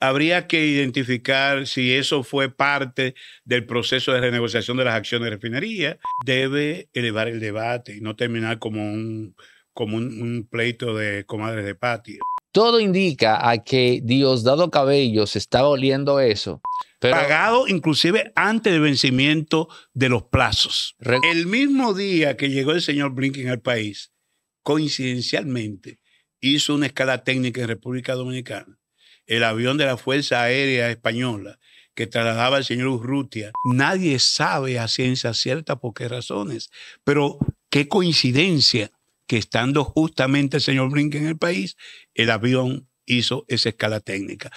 habría que identificar si eso fue parte del proceso de renegociación de las acciones de refinería. Debe elevar el debate y no terminar como un, como un, pleito de comadres de patio. Todo indica a que Diosdado Cabello se está oliendo eso. Pagado inclusive antes del vencimiento de los plazos. el mismo día que llegó el señor Blinken al país, coincidencialmente hizo una escala técnica en República Dominicana el avión de la Fuerza Aérea Española que trasladaba al señor Urrutia. Nadie sabe a ciencia cierta por qué razones, pero qué coincidencia que estando justamente el señor Brinque en el país, el avión hizo esa escala técnica.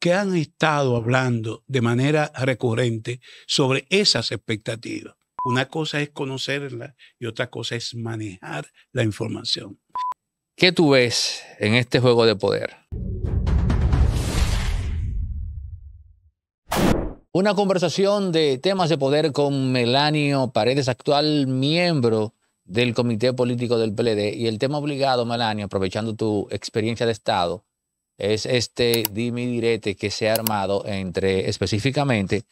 ¿Qué han estado hablando de manera recurrente sobre esas expectativas. Una cosa es conocerla y otra cosa es manejar la información. ¿Qué tú ves en este juego de poder? Una conversación de temas de poder con Melanio Paredes, actual miembro del Comité Político del PLD. Y el tema obligado, Melanio, aprovechando tu experiencia de Estado, es este dime direte que se ha armado entre específicamente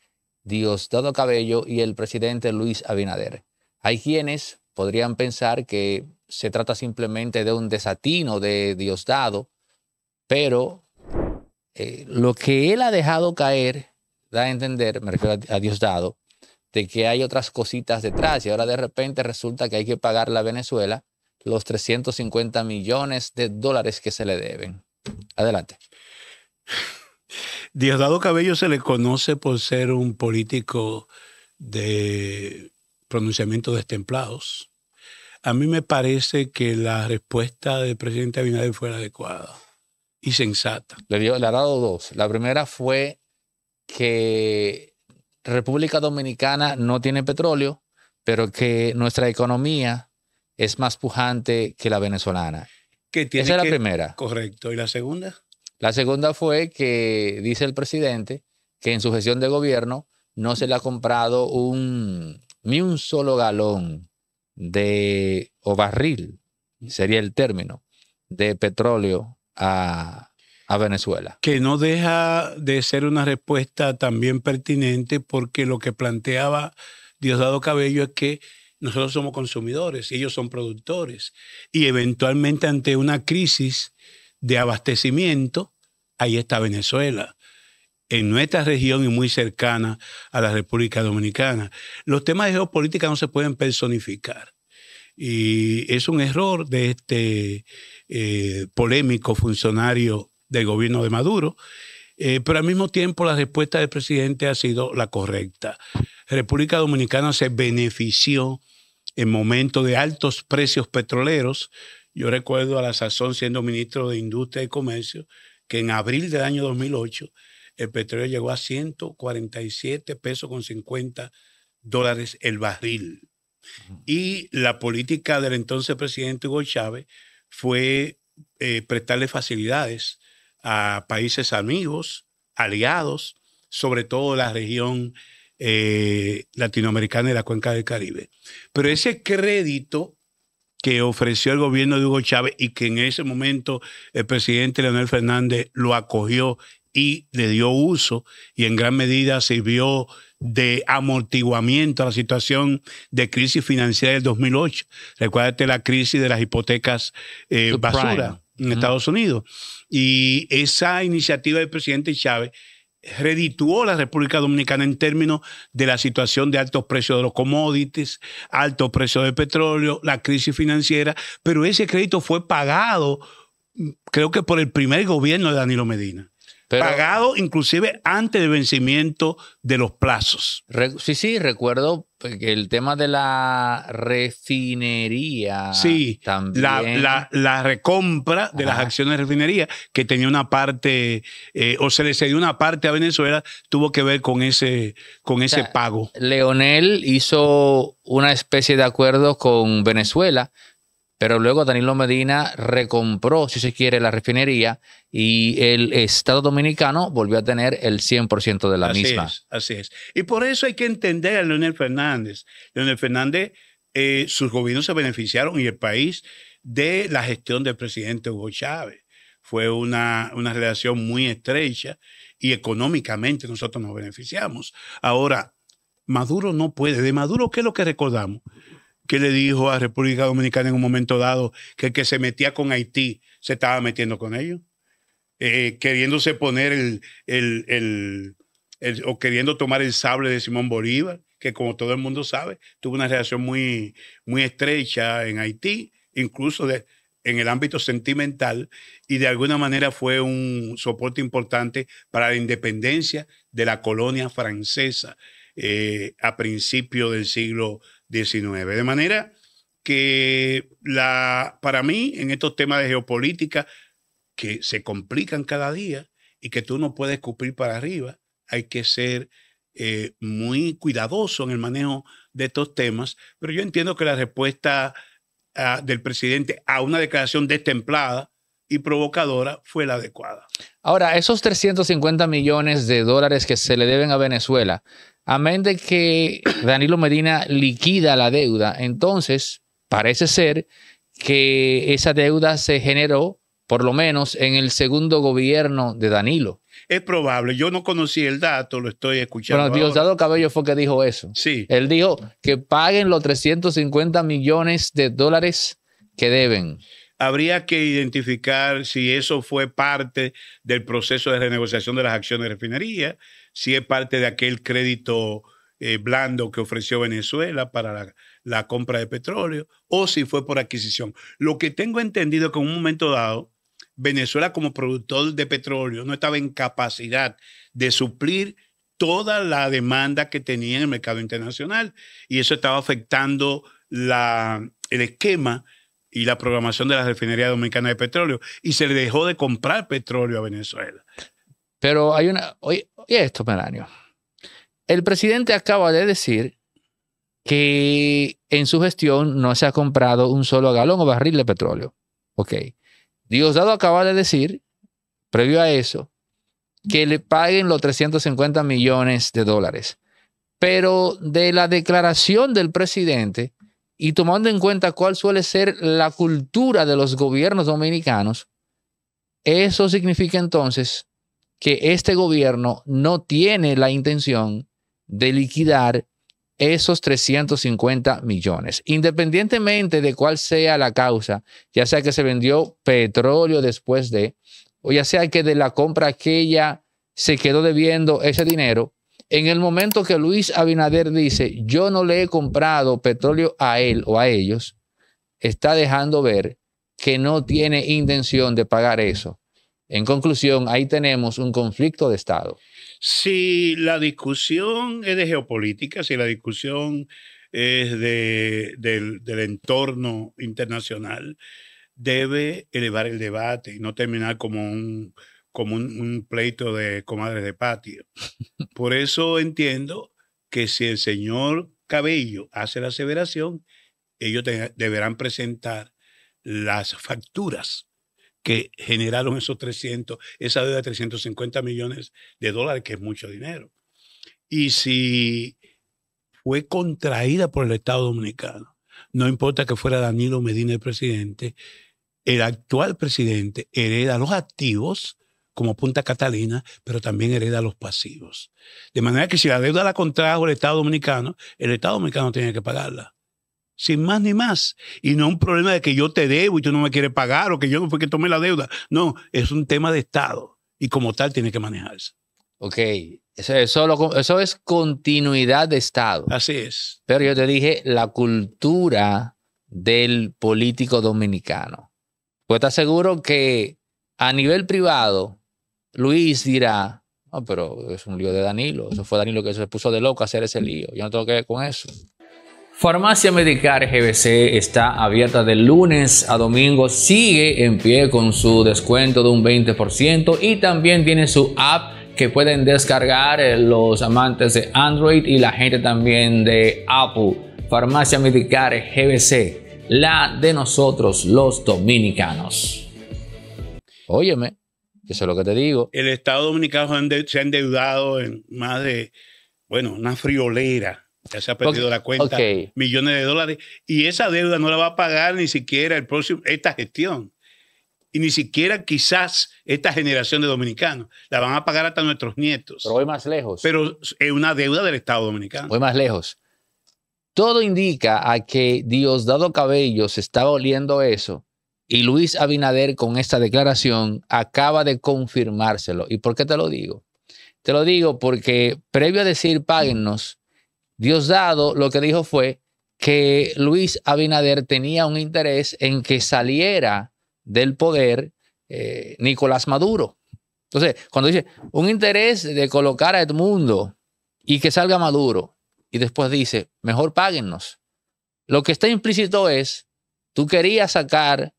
Diosdado Cabello y el presidente Luis Abinader. Hay quienes podrían pensar que se trata simplemente de un desatino de Diosdado, pero eh, lo que él ha dejado caer da a entender, me refiero a, Diosdado, de que hay otras cositas detrás y ahora de repente resulta que hay que pagar a Venezuela los 350 millones de dólares que se le deben. Adelante. Diosdado Cabello se le conoce por ser un político de pronunciamientos destemplados. A mí me parece que la respuesta del presidente Abinader fue la adecuada y sensata. Le, dio, le ha dado dos. La primera fue que República Dominicana no tiene petróleo, pero que nuestra economía es más pujante que la venezolana. Que tiene Esa es la primera. Correcto. ¿Y la segunda? La segunda fue que dice el presidente que en su gestión de gobierno no se le ha comprado un, ni un solo galón de, o barril, mm. sería el término, de petróleo a, a Venezuela. Que no deja de ser una respuesta también pertinente porque lo que planteaba Diosdado Cabello es que nosotros somos consumidores y ellos son productores. Y eventualmente ante una crisis de abastecimiento, ahí está Venezuela en nuestra región y muy cercana a la República Dominicana. Los temas de geopolítica no se pueden personificar. Y es un error de este eh, polémico funcionario del gobierno de Maduro, eh, pero al mismo tiempo la respuesta del presidente ha sido la correcta. República Dominicana se benefició en momentos de altos precios petroleros. Yo recuerdo a la sazón siendo ministro de Industria y Comercio que en abril del año 2008 el petróleo llegó a 147 pesos con 50 dólares el barril. Y la política del entonces presidente Hugo Chávez fue eh, prestarle facilidades a países amigos, aliados, sobre todo la región eh, latinoamericana y la cuenca del Caribe. Pero ese crédito que ofreció el gobierno de Hugo Chávez y que en ese momento el presidente Leonel Fernández lo acogió y le dio uso y en gran medida sirvió de amortiguamiento a la situación de crisis financiera del 2008. Recuérdate la crisis de las hipotecas eh, basura en Estados Unidos. Y esa iniciativa del presidente Chávez redituó la República Dominicana en términos de la situación de altos precios de los commodities, altos precios de petróleo, la crisis financiera, pero ese crédito fue pagado, mm, creo que por el primer gobierno de Danilo Medina pagado inclusive antes del vencimiento de los plazos. sí, sí, recuerdo que el tema de la refinería. Sí, La, recompra de las acciones de refinería, que tenía una parte, eh, o se le cedió una parte a Venezuela, tuvo que ver con ese, con pago. Leonel hizo una especie de acuerdo con Venezuela pero luego Danilo Medina recompró, si se quiere, la refinería y el Estado Dominicano volvió a tener el 100% de la así misma. Es, así es. Y por eso hay que entender a Leonel Fernández. Leonel Fernández, eh, sus gobiernos se beneficiaron y el país de la gestión del presidente Hugo Chávez. Fue una, una relación muy estrecha y económicamente nosotros nos beneficiamos. Ahora, Maduro no puede. De Maduro, ¿qué es lo que recordamos? que le dijo a República Dominicana en un momento dado que el que se metía con Haití se estaba metiendo con ellos, eh, queriéndose poner el, o queriendo tomar el sable de Simón Bolívar, que como todo el mundo sabe, tuvo una relación muy, muy estrecha en Haití, incluso en el ámbito sentimental, y de alguna manera fue un soporte importante para la independencia de la colonia francesa eh, a principios del siglo 19. De manera que la, para mí, en estos temas de geopolítica que se complican cada día y que tú no puedes cubrir para arriba, hay que ser eh, muy cuidadoso en el manejo de estos temas, pero yo entiendo que la respuesta ah, del presidente a una declaración destemplada y provocadora fue la adecuada. Ahora, esos 350 millones de dólares que se le deben a Venezuela, a menos de que Danilo Medina liquida la deuda, entonces parece ser que esa deuda se generó por lo menos en el segundo gobierno de Danilo. Es probable, yo no conocí el dato, lo estoy escuchando. Bueno, Diosdado Cabello fue que dijo eso. Sí. Él dijo que paguen los 350 millones de dólares que deben habría que identificar si eso fue parte del proceso de renegociación de las acciones de refinería, si es parte de aquel crédito eh, blando que ofreció Venezuela para la, compra de petróleo, o si fue por adquisición. Lo que tengo entendido es que en un momento dado, Venezuela como productor de petróleo no estaba en capacidad de suplir toda la demanda que tenía en el mercado internacional y eso estaba afectando el esquema y la programación de las refinerías dominicana de petróleo y se le dejó de comprar petróleo a Venezuela. Pero hay una... Oye, esto, Melanio. El presidente acaba de decir que en su gestión no se ha comprado un solo galón o barril de petróleo. Ok. Diosdado acaba de decir, previo a eso, que le paguen los 350 millones de dólares. Pero de la declaración del presidente, y tomando en cuenta cuál suele ser la cultura de los gobiernos dominicanos, eso significa entonces que este gobierno no tiene la intención de liquidar esos 350 millones, independientemente de cuál sea la causa, ya sea que se vendió petróleo después de, o ya sea que de la compra aquella se quedó debiendo ese dinero, en el momento que Luis Abinader dice, yo no le he comprado petróleo a él o a ellos, está dejando ver que no tiene intención de pagar eso. En conclusión, ahí tenemos un conflicto de Estado. Si la discusión es de geopolítica, si la discusión es del entorno internacional, debe elevar el debate y no terminar como un como un, pleito de comadres de patio. Por eso entiendo que si el señor Cabello hace la aseveración, ellos deberán presentar las facturas que generaron esos 300, esa deuda de 350 millones de dólares, que es mucho dinero. Y si fue contraída por el Estado Dominicano, no importa que fuera Danilo Medina el presidente, el actual presidente hereda los activos como Punta Catalina, pero también hereda los pasivos. De manera que si la deuda la contrajo el Estado Dominicano, el Estado Dominicano tiene que pagarla. Sin más ni más. Y no un problema de que yo te debo y tú no me quieres pagar o que yo no fui que tomé la deuda. No, es un tema de Estado y como tal tiene que manejarse. Ok, eso, eso es continuidad de Estado. Así es. Pero yo te dije la cultura del político dominicano. Pues te aseguro que a nivel privado, Luis dirá, no, ah, pero es un lío de Danilo, eso fue Danilo que se puso de loco a hacer ese lío, yo no tengo que ver con eso. Farmacia Medicar GBC está abierta de lunes a domingo, sigue en pie con su descuento de un 20% y también tiene su app que pueden descargar eh, los amantes de Android y la gente también de Apple. Farmacia Medicar GBC, la de nosotros los dominicanos. Óyeme, que eso es lo que te digo. El Estado Dominicano se ha endeudado en más de, bueno, una friolera. Ya se ha perdido la cuenta, millones de dólares. Y esa deuda no la va a pagar ni siquiera el próximo, esta gestión. Y ni siquiera quizás esta generación de dominicanos. La van a pagar hasta nuestros nietos. Pero voy más lejos. Pero es una deuda del Estado Dominicano. Voy más lejos. Todo indica a que Dios dado Cabello se está oliendo eso y Luis Abinader con esta declaración acaba de confirmárselo. ¿Y por qué te lo digo? Te lo digo porque previo a decir páguennos, Diosdado lo que dijo fue que Luis Abinader tenía un interés en que saliera del poder eh, Nicolás Maduro. Entonces, cuando dice un interés de colocar a Edmundo y que salga Maduro, y después dice, mejor páguennos. Lo que está implícito es, tú querías sacar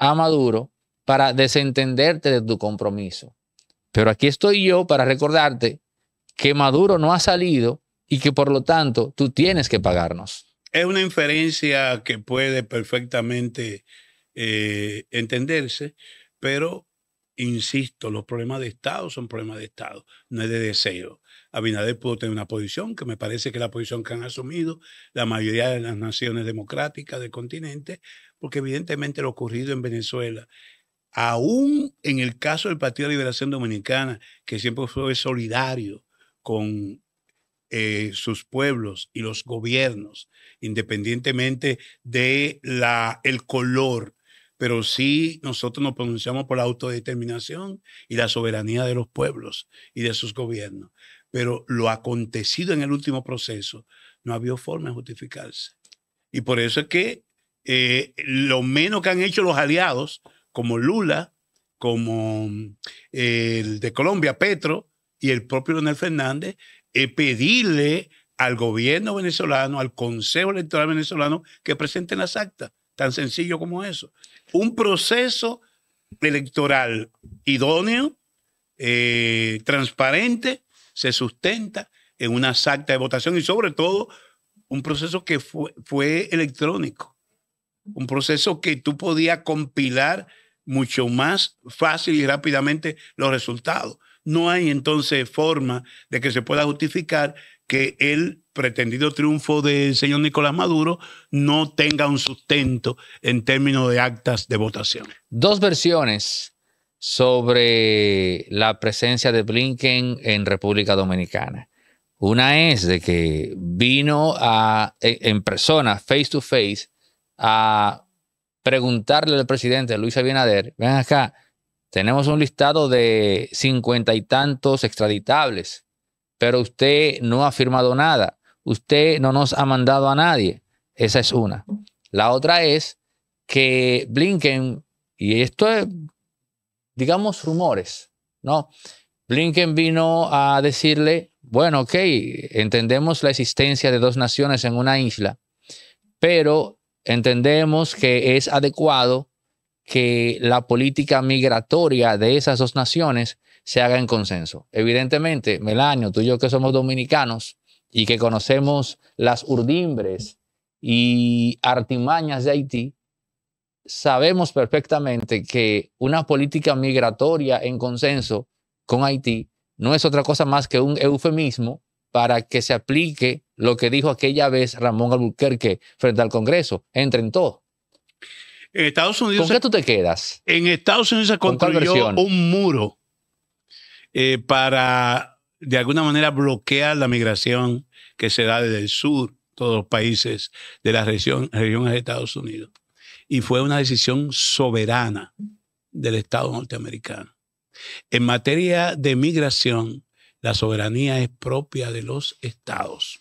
a Maduro para desentenderte de tu compromiso. Pero aquí estoy yo para recordarte que Maduro no ha salido y que por lo tanto tú tienes que pagarnos. Es una inferencia que puede perfectamente eh, entenderse, pero Insisto, los problemas de Estado son problemas de Estado, no es de deseo. Abinader pudo tener una posición que me parece que es la posición que han asumido la mayoría de las naciones democráticas del continente, porque evidentemente lo ocurrido en Venezuela, aún en el caso del Partido de Liberación Dominicana, que siempre fue solidario con eh, sus pueblos y los gobiernos, independientemente de la el color pero sí nosotros nos pronunciamos por la autodeterminación y la soberanía de los pueblos y de sus gobiernos. Pero lo acontecido en el último proceso no había forma de justificarse. Y por eso es que eh, lo menos que han hecho los aliados, como Lula, como mm, el de Colombia, Petro, y el propio Leonel Fernández, es pedirle al gobierno venezolano, al Consejo Electoral venezolano, que presenten las actas. Tan sencillo como eso. Un proceso electoral idóneo, eh, transparente, se sustenta en una acta de votación y sobre todo un proceso que fue, fue electrónico, un proceso que tú podías compilar mucho más fácil y rápidamente los resultados no hay entonces forma de que se pueda justificar que el pretendido triunfo del señor Nicolás Maduro no tenga un sustento en términos de actas de votación. Dos versiones sobre la presencia de Blinken en República Dominicana. Una es de que vino e, en persona, face to face, a preguntarle al presidente Luis Abinader, ven acá, tenemos un listado de cincuenta y tantos extraditables, pero usted no ha firmado nada. Usted no nos ha mandado a nadie. Esa es una. La otra es que Blinken, y esto es, digamos, rumores, ¿no? Blinken vino a decirle, bueno, ok, entendemos la existencia de dos naciones en una isla, pero entendemos que es adecuado que la política migratoria de esas dos naciones se haga en consenso. Evidentemente, Melanio, tú y yo que somos dominicanos y que conocemos las urdimbres y artimañas de Haití, sabemos perfectamente que una política migratoria en consenso con Haití no es otra cosa más que un eufemismo para que se aplique lo que dijo aquella vez Ramón Albuquerque frente al Congreso. Entren todo. En Estados Unidos. tú te quedas? En Estados Unidos se construyó un muro eh, para, de alguna manera, bloquear la migración que se da desde el sur, todos los países de la región, regiones de Estados Unidos. Y fue una decisión soberana del Estado norteamericano. En materia de migración, la soberanía es propia de los estados.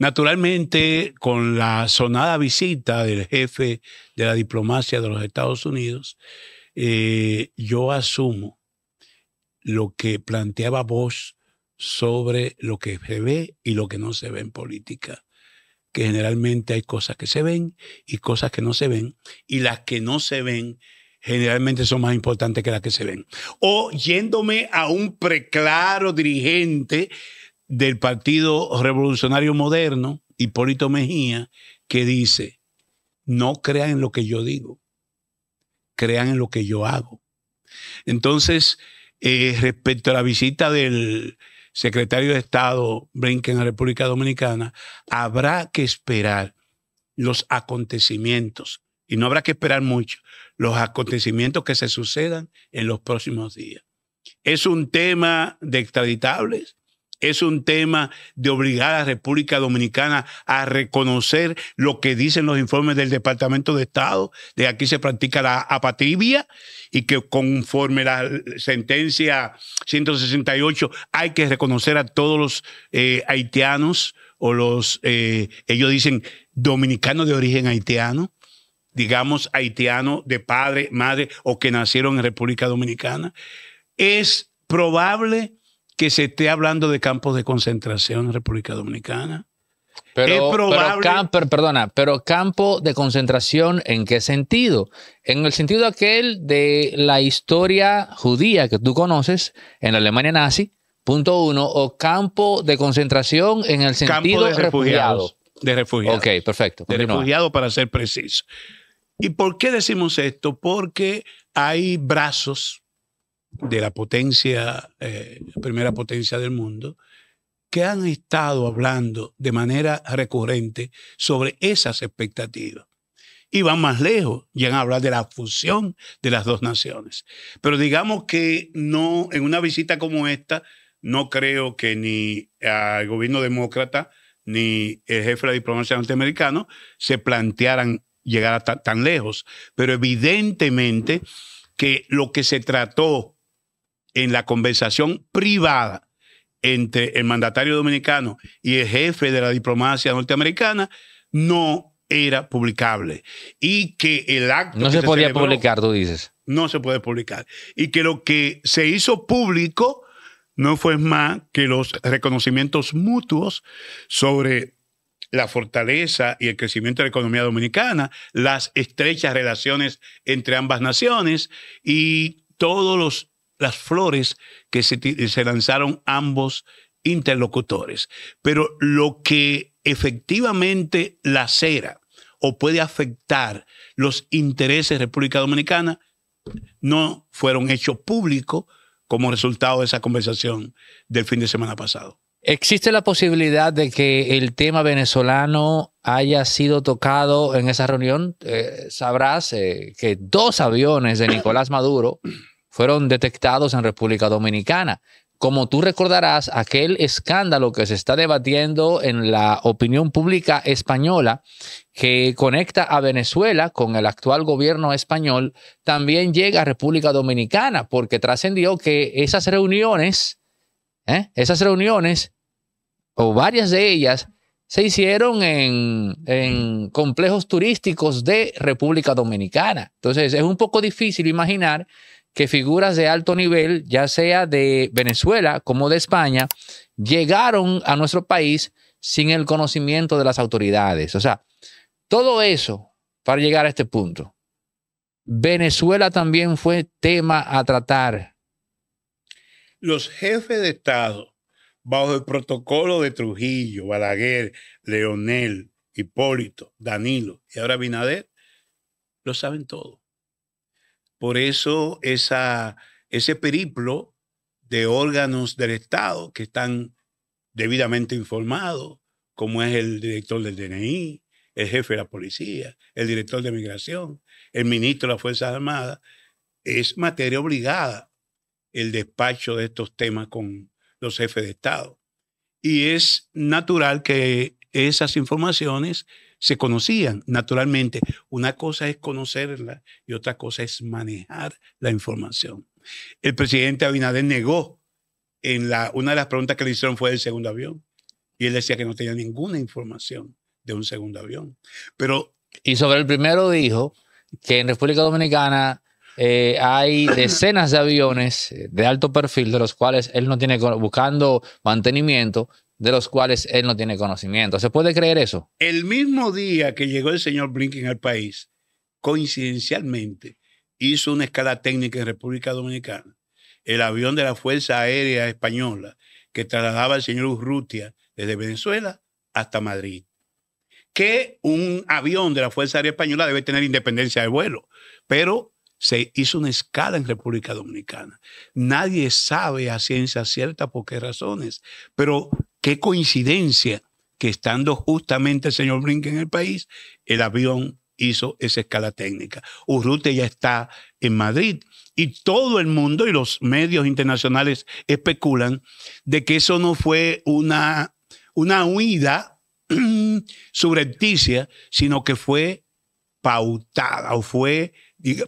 Naturalmente, con la sonada visita del jefe de la diplomacia de los Estados Unidos, eh, yo asumo lo que planteaba vos sobre lo que se ve y lo que no se ve en política. Que generalmente hay cosas que se ven y cosas que no se ven, y las que no se ven generalmente son más importantes que las que se ven. O yéndome a un preclaro dirigente del Partido Revolucionario Moderno, Hipólito Mejía, que dice, no crean en lo que yo digo, crean en lo que yo hago. Entonces, eh, respecto a la visita del secretario de Estado Blinken a República Dominicana, habrá que esperar los acontecimientos, y no habrá que esperar mucho, los acontecimientos que se sucedan en los próximos días. Es un tema de extraditables, es un tema de obligar a la República Dominicana a reconocer lo que dicen los informes del Departamento de Estado, de aquí se practica la apatibia y que conforme la sentencia 168 hay que reconocer a todos los eh, haitianos o los, eh, ellos dicen, dominicanos de origen haitiano digamos, haitiano de padre, madre o que nacieron en República Dominicana. Es probable que se esté hablando de campos de concentración en República Dominicana. Pero, probable. perdona, pero campo de concentración, ¿en qué sentido? En el sentido aquel de la historia judía que tú conoces en la Alemania nazi, punto uno, o campo de concentración en el sentido de refugiados. De refugiados. Ok, perfecto. De refugiados, para ser preciso. ¿Y por qué decimos esto? Porque hay brazos de la potencia, eh, primera potencia del mundo, que han estado hablando de manera recurrente sobre esas expectativas. Y van más lejos, llegan a hablar de la fusión de las dos naciones. Pero digamos que no, en una visita como esta, no creo que ni el gobierno demócrata ni el jefe de la diplomacia norteamericano se plantearan llegar tan lejos. Pero evidentemente que lo que se trató en la conversación privada entre el mandatario dominicano y el jefe de la diplomacia norteamericana no era publicable y que el acto... No se, podía publicar, tú dices. No se puede publicar. Y que lo que se hizo público no fue más que los reconocimientos mutuos sobre la fortaleza y el crecimiento de la economía dominicana, las estrechas relaciones entre ambas naciones y todos los las flores que se, lanzaron ambos interlocutores. Pero lo que efectivamente lacera o puede afectar los intereses de República Dominicana no fueron hechos públicos como resultado de esa conversación del fin de semana pasado. ¿Existe la posibilidad de que el tema venezolano haya sido tocado en esa reunión? Eh, sabrás eh, que dos aviones de Nicolás Maduro fueron detectados en República Dominicana. Como tú recordarás, aquel escándalo que se está debatiendo en la opinión pública española que conecta a Venezuela con el actual gobierno español también llega a República Dominicana porque trascendió que esas reuniones, ¿eh? esas reuniones o varias de ellas se hicieron en, en, complejos turísticos de República Dominicana. Entonces es un poco difícil imaginar que figuras de alto nivel, ya sea de Venezuela como de España, llegaron a nuestro país sin el conocimiento de las autoridades. O sea, todo eso para llegar a este punto. Venezuela también fue tema a tratar. Los jefes de Estado, bajo el protocolo de Trujillo, Balaguer, Leonel, Hipólito, Danilo y ahora Binader, lo saben todo. Por eso esa, ese periplo de órganos del Estado que están debidamente informados, como es el director del DNI, el jefe de la policía, el director de migración, el ministro de las Fuerzas Armadas, es materia obligada el despacho de estos temas con los jefes de Estado. Y es natural que esas informaciones se conocían naturalmente. Una cosa es conocerla y otra cosa es manejar la información. El presidente Abinader negó en la, una de las preguntas que le hicieron fue del segundo avión y él decía que no tenía ninguna información de un segundo avión. Pero y sobre el primero dijo que en República Dominicana eh, hay decenas de aviones eh, de alto perfil de los cuales él no tiene buscando mantenimiento, de los cuales él no tiene conocimiento. ¿Se puede creer eso? El mismo día que llegó el señor Blinken al país, coincidencialmente, hizo una escala técnica en República Dominicana. El avión de la Fuerza Aérea Española que trasladaba al señor Urrutia desde Venezuela hasta Madrid. Que un avión de la Fuerza Aérea Española debe tener independencia de vuelo, pero se hizo una escala en República Dominicana. Nadie sabe a ciencia cierta por qué razones, pero Qué coincidencia que estando justamente el señor Blinken en el país, el avión hizo esa escala técnica. Urrute ya está en Madrid y todo el mundo y los medios internacionales especulan de que eso no fue una, una huida subrepticia, sino que fue pautada o fue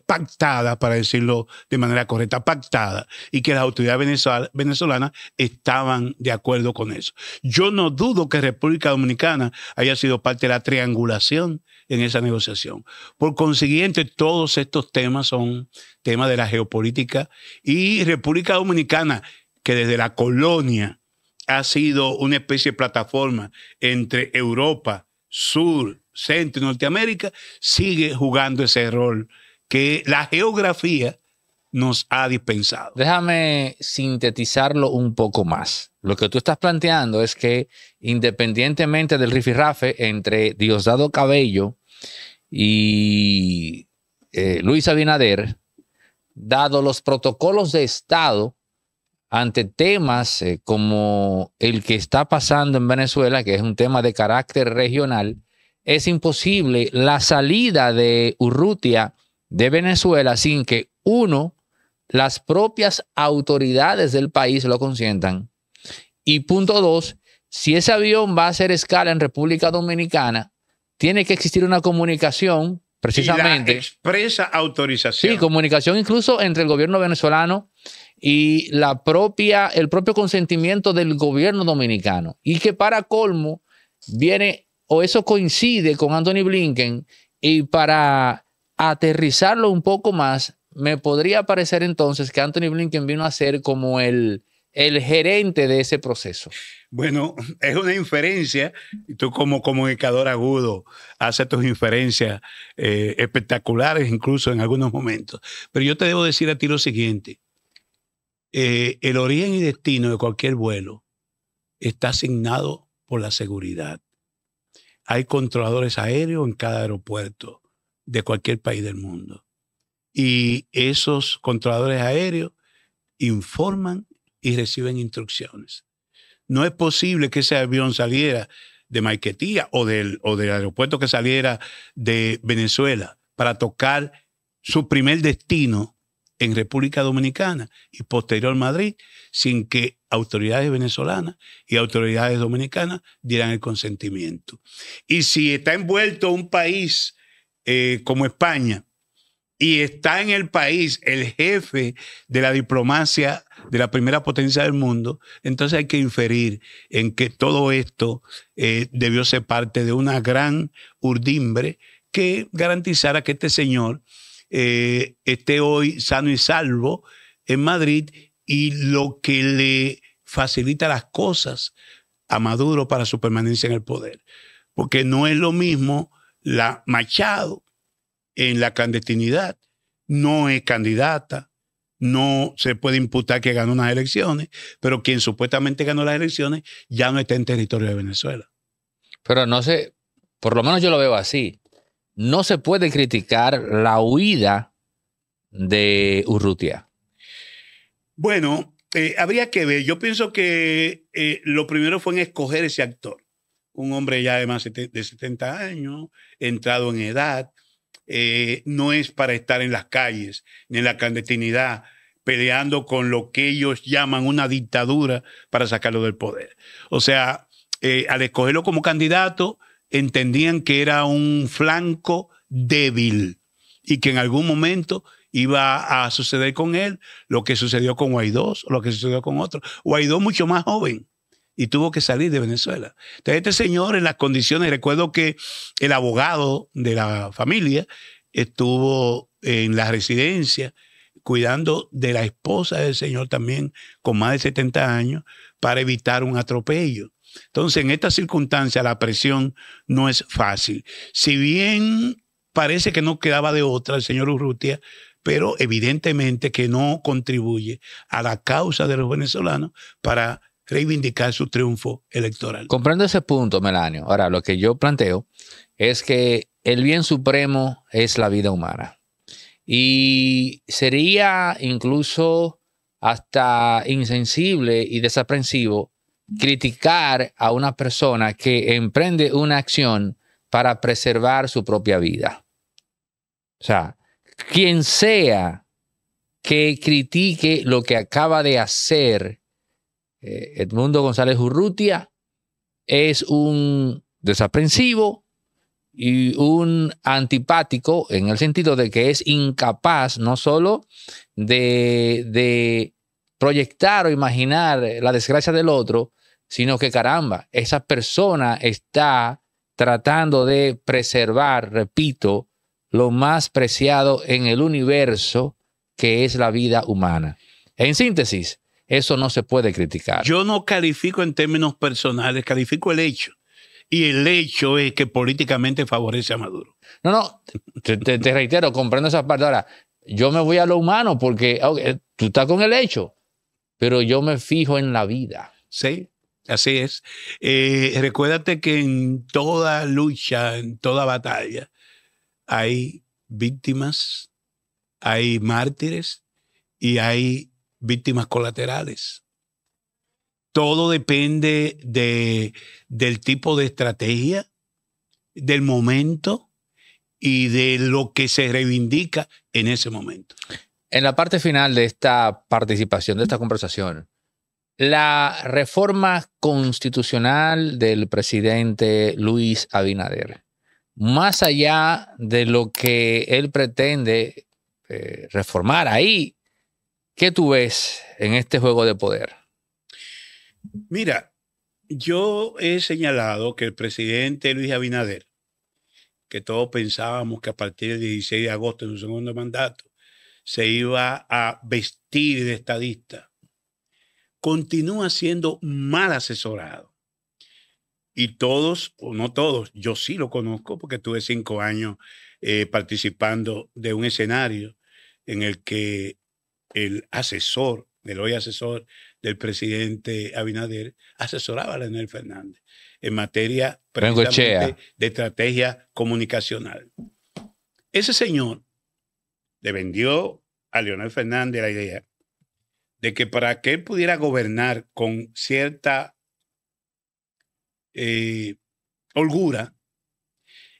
pactada, para decirlo de manera correcta, pactada, y que las autoridades venezolanas estaban de acuerdo con eso. Yo no dudo que República Dominicana haya sido parte de la triangulación en esa negociación. Por consiguiente, todos estos temas son temas de la geopolítica y República Dominicana, que desde la colonia ha sido una especie de plataforma entre Europa, Sur, Centro y Norteamérica, sigue jugando ese rol que la geografía nos ha dispensado. Déjame sintetizarlo un poco más. Lo que tú estás planteando es que independientemente del rifirrafe entre Diosdado Cabello y eh, Luis Abinader, dado los protocolos de Estado ante temas eh, como el que está pasando en Venezuela, que es un tema de carácter regional, es imposible la salida de Urrutia de Venezuela sin que uno, las propias autoridades del país lo consientan. Y punto dos, si ese avión va a hacer escala en República Dominicana, tiene que existir una comunicación precisamente. expresa autorización. Sí, comunicación incluso entre el gobierno venezolano y la propia, el propio consentimiento del gobierno dominicano. Y que para colmo viene, o eso coincide con Anthony Blinken, y para aterrizarlo un poco más, me podría parecer entonces que Anthony Blinken vino a ser como el, el gerente de ese proceso. Bueno, es una inferencia. y Tú como comunicador agudo haces tus inferencias eh, espectaculares incluso en algunos momentos. Pero yo te debo decir a ti lo siguiente. Eh, el origen y destino de cualquier vuelo está asignado por la seguridad. Hay controladores aéreos en cada aeropuerto de cualquier país del mundo. Y esos controladores aéreos informan y reciben instrucciones. No es posible que ese avión saliera de Maiquetía o del, o del aeropuerto que saliera de Venezuela para tocar su primer destino en República Dominicana y posterior Madrid sin que autoridades venezolanas y autoridades dominicanas dieran el consentimiento. Y si está envuelto un país eh, como España, y está en el país el jefe de la diplomacia de la primera potencia del mundo, entonces hay que inferir en que todo esto eh, debió ser parte de una gran urdimbre que garantizara que este señor eh, esté hoy sano y salvo en Madrid y lo que le facilita las cosas a Maduro para su permanencia en el poder. Porque no es lo mismo la Machado en la clandestinidad, no es candidata, no se puede imputar que ganó unas elecciones, pero quien supuestamente ganó las elecciones ya no está en territorio de Venezuela. Pero no sé, por lo menos yo lo veo así, no se puede criticar la huida de Urrutia. Bueno, eh, habría que ver, yo pienso que eh, lo primero fue en escoger ese actor un hombre ya de más de 70 años, entrado en edad, eh, no es para estar en las calles ni en la clandestinidad peleando con lo que ellos llaman una dictadura para sacarlo del poder. O sea, eh, al escogerlo como candidato, entendían que era un flanco débil y que en algún momento iba a suceder con él lo que sucedió con Guaidó, lo que sucedió con otro. Guaidó mucho más joven, y tuvo que salir de Venezuela. Entonces, este señor en las condiciones, recuerdo que el abogado de la familia estuvo en la residencia cuidando de la esposa del señor también con más de 70 años para evitar un atropello. Entonces, en estas circunstancias la presión no es fácil. Si bien parece que no quedaba de otra el señor Urrutia, pero evidentemente que no contribuye a la causa de los venezolanos para reivindicar su triunfo electoral. Comprendo ese punto, Melanio. Ahora, lo que yo planteo es que el bien supremo es la vida humana. Y sería incluso hasta insensible y desaprensivo criticar a una persona que emprende una acción para preservar su propia vida. O sea, quien sea que critique lo que acaba de hacer eh, Edmundo González Urrutia es un desaprensivo y un antipático en el sentido de que es incapaz no solo de proyectar o imaginar la desgracia del otro, sino que caramba, esa persona está tratando de preservar, repito, lo más preciado en el universo, que es la vida humana. En síntesis, eso no se puede criticar. Yo no califico en términos personales, califico el hecho. Y el hecho es que políticamente favorece a Maduro. No, no, te, reitero, comprendo esa parte. Ahora, yo me voy a lo humano porque tú estás con el hecho, pero yo me fijo en la vida. Sí, así es. Eh, recuérdate que en toda lucha, en toda batalla, hay víctimas, hay mártires y hay víctimas colaterales. Todo depende de, del tipo de estrategia, del momento y de lo que se reivindica en ese momento. En la parte final de esta participación, de esta conversación, la reforma constitucional del presidente Luis Abinader, más allá de lo que él pretende eh, reformar ahí, ¿Qué tú ves en este juego de poder? Mira, yo he señalado que el presidente Luis Abinader, que todos pensábamos que a partir del 16 de agosto en su segundo mandato se iba a vestir de estadista, continúa siendo mal asesorado. Y todos, o no todos, yo sí lo conozco porque tuve cinco años eh, participando de un escenario en el que el asesor, el hoy asesor del presidente Abinader, asesoraba a Leonel Fernández en materia de estrategia comunicacional. Ese señor le vendió a Leonel Fernández la idea de que para que él pudiera gobernar con cierta eh, holgura,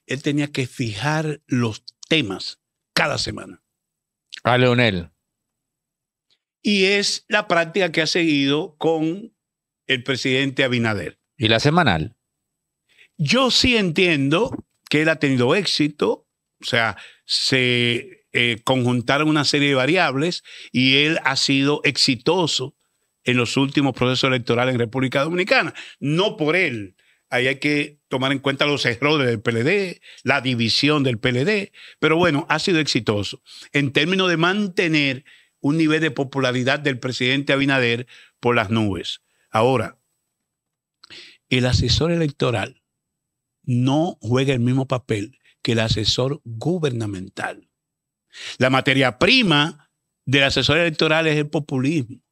él tenía que fijar los temas cada semana. A Leonel y es la práctica que ha seguido con el presidente Abinader. ¿Y la semanal? Yo sí entiendo que él ha tenido éxito, o sea, se eh, conjuntaron una serie de variables y él ha sido exitoso en los últimos procesos electorales en República Dominicana. No por él. Ahí hay que tomar en cuenta los errores del PLD, la división del PLD, pero bueno, ha sido exitoso en términos de mantener un nivel de popularidad del presidente Abinader por las nubes. Ahora, el asesor electoral no juega el mismo papel que el asesor gubernamental. La materia prima del asesor electoral es el populismo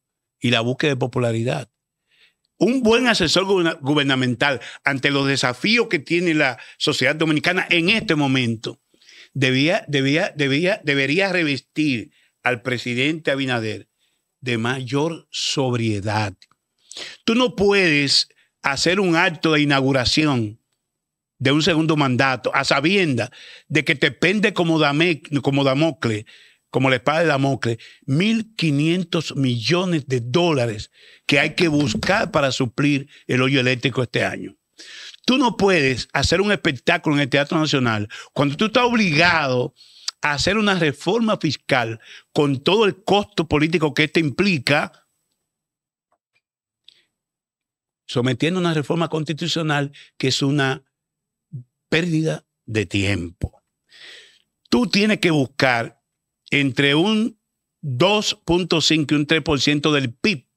y la búsqueda de popularidad. Un buen asesor gubernamental ante los desafíos que tiene la sociedad dominicana en este momento debía, debía, debía, debería revestir al presidente Abinader de mayor sobriedad. Tú no puedes hacer un acto de inauguración de un segundo mandato a sabienda de que te pende como, Damocles como Damocle, como la espada de Damocle, 1.500 millones de dólares que hay que buscar para suplir el hoyo eléctrico este año. Tú no puedes hacer un espectáculo en el Teatro Nacional cuando tú estás obligado hacer una reforma fiscal con todo el costo político que esto implica, sometiendo una reforma constitucional que es una pérdida de tiempo. Tú tienes que buscar entre un 2.5 y un 3% del PIB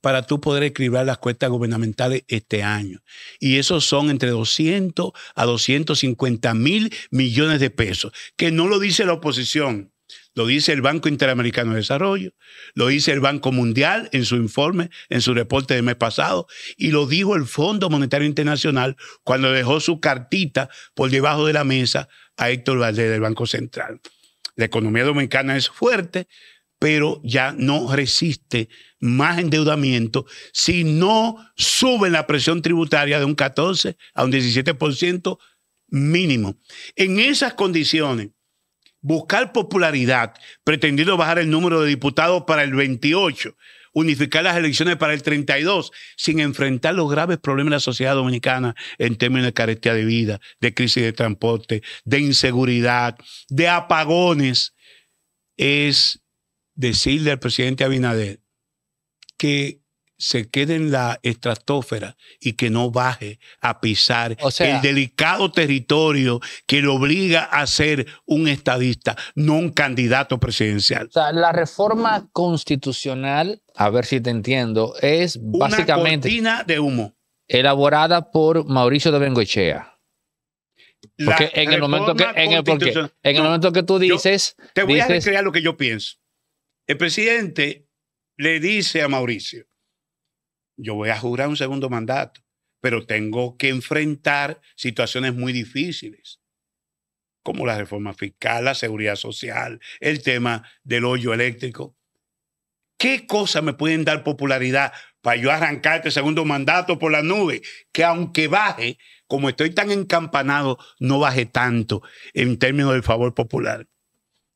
para tú poder equilibrar las cuentas gubernamentales este año. Y esos son entre 200 a 250 mil millones de pesos, que no lo dice la oposición. Lo dice el Banco Interamericano de Desarrollo, lo dice el Banco Mundial en su informe, en su reporte del mes pasado, y lo dijo el Fondo Monetario Internacional cuando dejó su cartita por debajo de la mesa a Héctor Valdés del Banco Central. La economía dominicana es fuerte, pero ya no resiste más endeudamiento si no sube la presión tributaria de un 14 a un 17% mínimo. En esas condiciones, buscar popularidad, pretendiendo bajar el número de diputados para el 28, unificar las elecciones para el 32, sin enfrentar los graves problemas de la sociedad dominicana en términos de carestía de vida, de crisis de transporte, de inseguridad, de apagones, es decirle al presidente Abinader que se quede en la estratosfera y que no baje a pisar el delicado territorio que lo obliga a ser un estadista, no un candidato presidencial. O sea, la reforma constitucional, a ver si te entiendo, es básicamente. Una de humo. Elaborada por Mauricio de bengochea Porque en el, momento que, en, el, momento que tú dices. te voy a recrear lo que yo pienso. El presidente le dice a Mauricio, yo voy a jurar un segundo mandato, pero tengo que enfrentar situaciones muy difíciles, como la reforma fiscal, la seguridad social, el tema del hoyo eléctrico. ¿Qué cosas me pueden dar popularidad para yo arrancar este segundo mandato por la nube? Que aunque baje, como estoy tan encampanado, no baje tanto en términos del favor popular.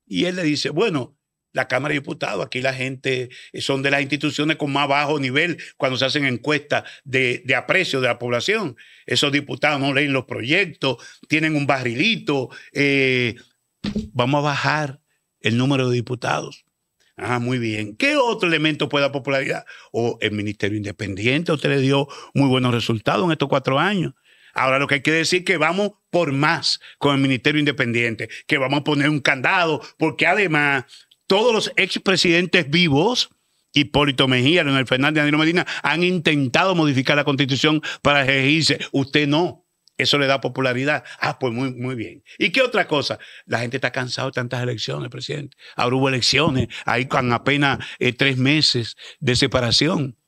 Y él le dice, bueno, la Cámara de Diputados. Aquí la gente eh, son de las instituciones con más bajo nivel cuando se hacen encuestas de, aprecio de la población. Esos diputados no leen los proyectos, tienen un barrilito. Eh, vamos a bajar el número de diputados. Ah, muy bien. ¿Qué otro elemento puede dar popularidad? O oh, el Ministerio Independiente, usted le dio muy buenos resultados en estos cuatro años. Ahora lo que hay que decir es que vamos por más con el Ministerio Independiente, que vamos a poner un candado, porque además todos los expresidentes vivos, Hipólito Mejía, Leonel Fernández, Danilo Medina, han intentado modificar la constitución para elegirse. Usted no. Eso le da popularidad. Ah, pues muy, muy bien. ¿Y qué otra cosa? La gente está cansada de tantas elecciones, presidente. Ahora hubo elecciones, ahí con apenas eh, tres meses de separación.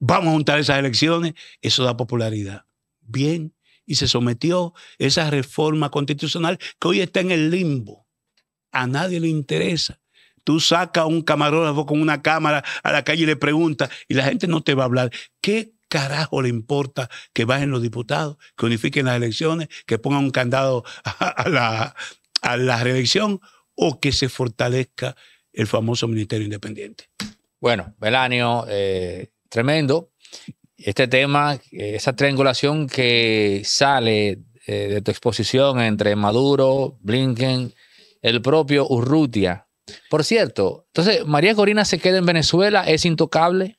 Vamos a juntar esas elecciones, eso da popularidad. Bien, y se sometió esa reforma constitucional que hoy está en el limbo a nadie le interesa. Tú sacas a un camarógrafo con una cámara a la calle y le preguntas y la gente no te va a hablar. ¿Qué carajo le importa que bajen los diputados, que unifiquen las elecciones, que pongan un candado a, la, reelección o que se fortalezca el famoso Ministerio Independiente? Bueno, Belanio, eh, tremendo. Este tema, esa triangulación que sale eh, de tu exposición entre Maduro, Blinken el propio Urrutia. Por cierto, entonces, ¿María Corina se queda en Venezuela? ¿Es intocable?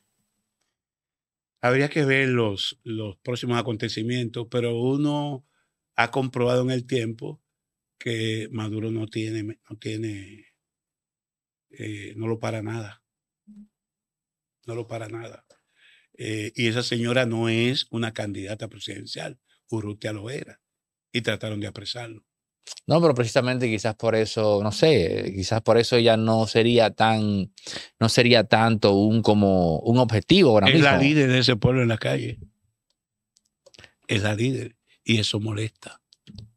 Habría que ver los, los próximos acontecimientos, pero uno ha comprobado en el tiempo que Maduro no tiene, no tiene, eh, no lo para nada. No lo para nada. Eh, y esa señora no es una candidata presidencial. Urrutia lo era. Y trataron de apresarlo. No, pero precisamente quizás por eso, no sé, quizás por eso ya no sería tan, no sería tanto un como un objetivo es la líder de ese pueblo en la calle. Es la líder. Y eso molesta.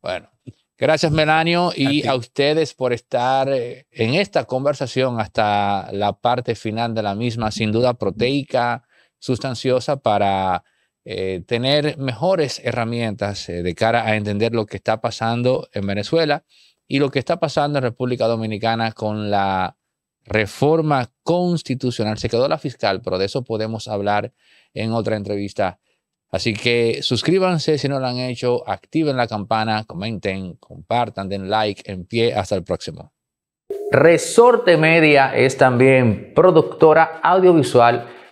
Bueno, gracias Melanio y a ustedes por estar eh, en esta conversación hasta la parte final de la misma, sin duda proteica, sustanciosa para eh, tener mejores herramientas eh, de cara a entender lo que está pasando en Venezuela y lo que está pasando en República Dominicana con la reforma constitucional. Se quedó la fiscal, pero de eso podemos hablar en otra entrevista. Así que suscríbanse si no lo han hecho, activen la campana, comenten, compartan, den like, en pie, hasta el próximo. Resorte Media es también productora audiovisual